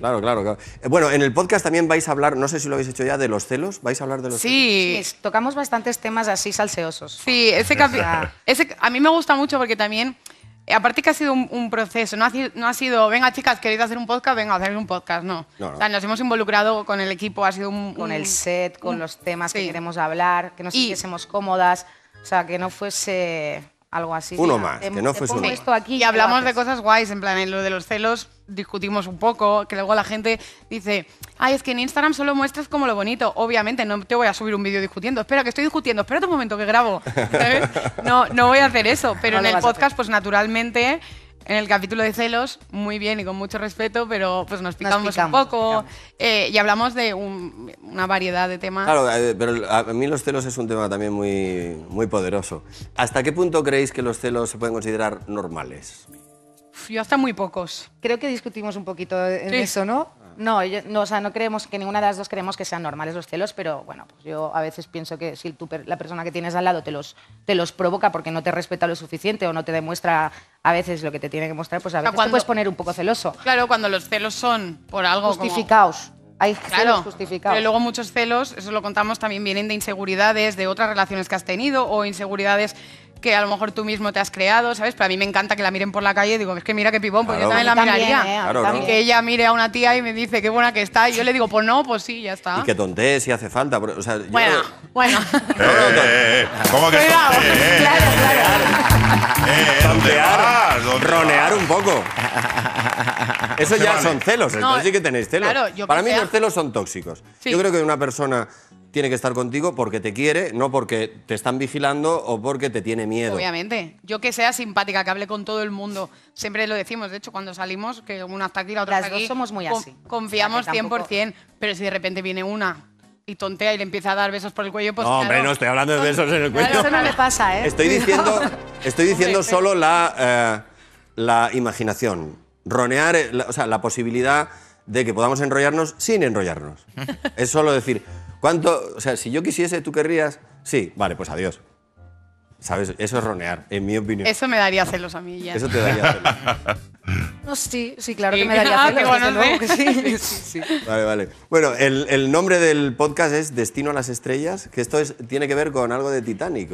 Claro, claro, eh, Bueno, en el podcast también vais a hablar, no sé si lo habéis hecho ya, de los celos. ¿Vais a hablar de los sí. celos? Sí, tocamos bastantes temas así salseosos. Sí, ese, ese a mí me gusta mucho porque también, eh, aparte que ha sido un, proceso, no ha sido, venga chicas, queréis hacer un podcast, venga, hacer un podcast, no. O sea, nos hemos involucrado con el equipo, ha sido un... Con el set, con los temas que queremos hablar, que nos sintiésemos cómodas, o sea, que no fuese algo así. Uno más, que no fuese uno esto Y hablamos de cosas guays, en plan, en lo de los celos discutimos un poco, que luego la gente dice, ay, es que en Instagram solo muestras como lo bonito. Obviamente, no te voy a subir un vídeo discutiendo. Espera, que estoy discutiendo, espérate un momento que grabo. No, no voy a hacer eso. Pero en el podcast, pues naturalmente, en el capítulo de celos, muy bien y con mucho respeto, pero pues nos picamos, un poco eh, y hablamos de una variedad de temas. Claro, eh, pero a mí los celos es un tema también muy, muy poderoso. ¿Hasta qué punto creéis que los celos se pueden considerar normales? Yo hasta muy pocos. Creo que discutimos un poquito en eso, ¿no? Ah. No, no, o sea, no creemos que ninguna de las dos creemos que sean normales los celos, pero bueno, pues yo a veces pienso que si tú, la persona que tienes al lado te los, te los provoca porque no te respeta lo suficiente o no te demuestra a veces lo que te tiene que mostrar, pues a veces te puedes poner un poco celoso. Claro, cuando los celos son por algo justificados. Hay celos justificados. Pero luego muchos celos, eso lo contamos, también vienen de inseguridades de otras relaciones que has tenido o inseguridades que a lo mejor tú mismo te has creado, ¿sabes? Pero a mí me encanta que la miren por la calle y digo, es que mira qué pibón, pues yo también la miraría. ¿eh? que ella mire a una tía y me dice, qué buena que está, y yo le digo, pues no, pues sí, ya está. Y que tontee si hace falta. O sea, bueno, bueno. Eh, eh, eh, ¿Cómo que Cuidado. Claro, claro. Eh, tontear, ronear un poco. Eso ya son celos, entonces sí que tenéis celos. Para mí los celos son tóxicos. Yo creo que una persona tiene que estar contigo porque te quiere, no porque te están vigilando o porque te tiene miedo. Obviamente. Yo que sea simpática, que hable con todo el mundo. Siempre lo decimos, de hecho, cuando salimos, que una está aquí, la otra está aquí. somos muy así. Confiamos 100%, pero si de repente viene una y tontea y le empieza a dar besos por el cuello, pues. No, hombre, no estoy hablando de besos en el cuello. eso no le pasa, ¿eh? Estoy diciendo, estoy diciendo solo la, eh, la imaginación. Ronear, eh, o sea, la posibilidad de que podamos enrollarnos sin enrollarnos. Es solo decir, ¿Cuánto? O sea, si yo quisiese, tú querrías. Sí, vale, pues adiós. ¿Sabes? Eso es ronear, en mi opinión. Eso me daría celos a mí ya. Eso te daría celos. No, sí, sí, claro que me daría ah, celos. bueno, Vale, vale. Bueno, el, nombre del podcast es Destino a las Estrellas, que esto es, tiene que ver con algo de Titanic.